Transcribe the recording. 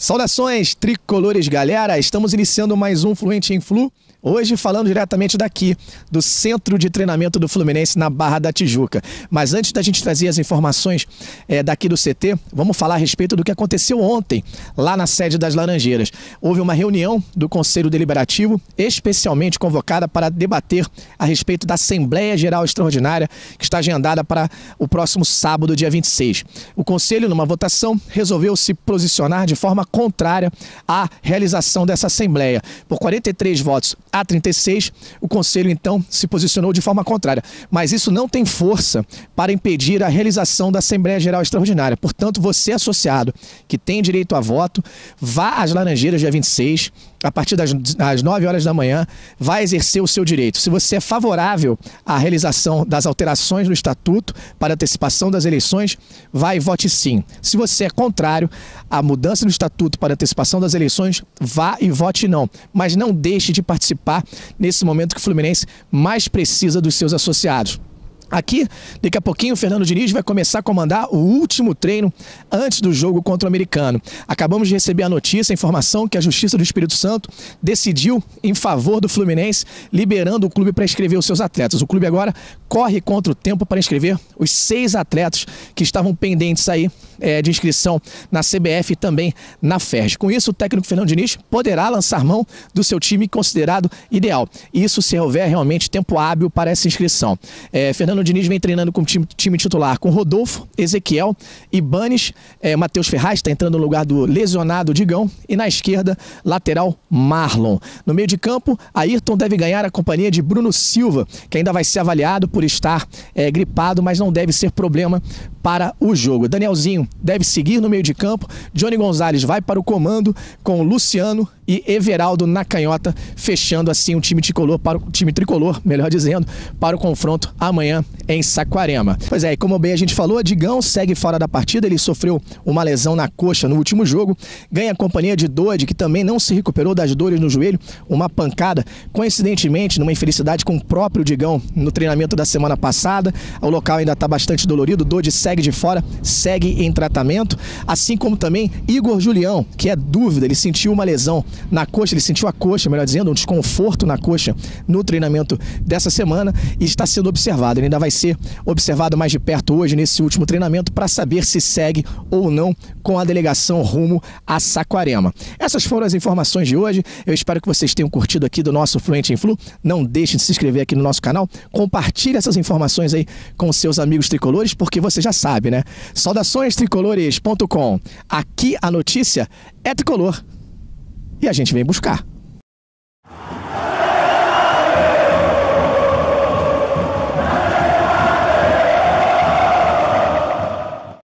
Saudações, tricolores galera! Estamos iniciando mais um Fluente em Flu. Hoje falando diretamente daqui, do Centro de Treinamento do Fluminense na Barra da Tijuca. Mas antes da gente trazer as informações é, daqui do CT, vamos falar a respeito do que aconteceu ontem, lá na sede das Laranjeiras. Houve uma reunião do Conselho Deliberativo, especialmente convocada para debater a respeito da Assembleia Geral Extraordinária, que está agendada para o próximo sábado, dia 26. O Conselho, numa votação, resolveu se posicionar de forma contrária à realização dessa Assembleia. Por 43 votos a 36, o Conselho então se posicionou de forma contrária. Mas isso não tem força para impedir a realização da Assembleia Geral Extraordinária. Portanto, você, associado que tem direito a voto, vá às Laranjeiras dia 26 a partir das, das 9 horas da manhã, vai exercer o seu direito. Se você é favorável à realização das alterações no Estatuto para antecipação das eleições, vai e vote sim. Se você é contrário à mudança no Estatuto para antecipação das eleições, vá e vote não. Mas não deixe de participar nesse momento que o Fluminense mais precisa dos seus associados. Aqui, daqui a pouquinho, o Fernando Diniz vai começar a comandar o último treino antes do jogo contra o americano. Acabamos de receber a notícia, a informação que a Justiça do Espírito Santo decidiu em favor do Fluminense, liberando o clube para inscrever os seus atletas. O clube agora corre contra o tempo para inscrever os seis atletas que estavam pendentes aí é, de inscrição na CBF e também na FERJ. Com isso, o técnico Fernando Diniz poderá lançar mão do seu time considerado ideal. Isso se houver realmente tempo hábil para essa inscrição. É, Fernando o Diniz vem treinando com o time, time titular com Rodolfo, Ezequiel, Ibanes, é, Matheus Ferraz está entrando no lugar do lesionado Digão e na esquerda, lateral Marlon. No meio de campo, Ayrton deve ganhar a companhia de Bruno Silva, que ainda vai ser avaliado por estar é, gripado, mas não deve ser problema para o jogo. Danielzinho deve seguir no meio de campo, Johnny Gonzalez vai para o comando com Luciano e Everaldo na canhota, fechando assim o time tricolor para o time tricolor, melhor dizendo, para o confronto amanhã em Saquarema. Pois é, e como bem a gente falou, Digão segue fora da partida, ele sofreu uma lesão na coxa no último jogo, ganha a companhia de Doide, que também não se recuperou das dores no joelho, uma pancada, coincidentemente, numa infelicidade com o próprio Digão no treinamento da semana passada. O local ainda está bastante dolorido, Doide segue segue de fora, segue em tratamento, assim como também Igor Julião, que é dúvida, ele sentiu uma lesão na coxa, ele sentiu a coxa, melhor dizendo, um desconforto na coxa no treinamento dessa semana e está sendo observado. Ele ainda vai ser observado mais de perto hoje nesse último treinamento para saber se segue ou não com a delegação rumo a Saquarema. Essas foram as informações de hoje. Eu espero que vocês tenham curtido aqui do nosso Fluente em Flu. Não deixem de se inscrever aqui no nosso canal, compartilhe essas informações aí com seus amigos tricolores, porque você já sabe, né? Saudaçõestricolores.com. Aqui a notícia é tricolor. E a gente vem buscar.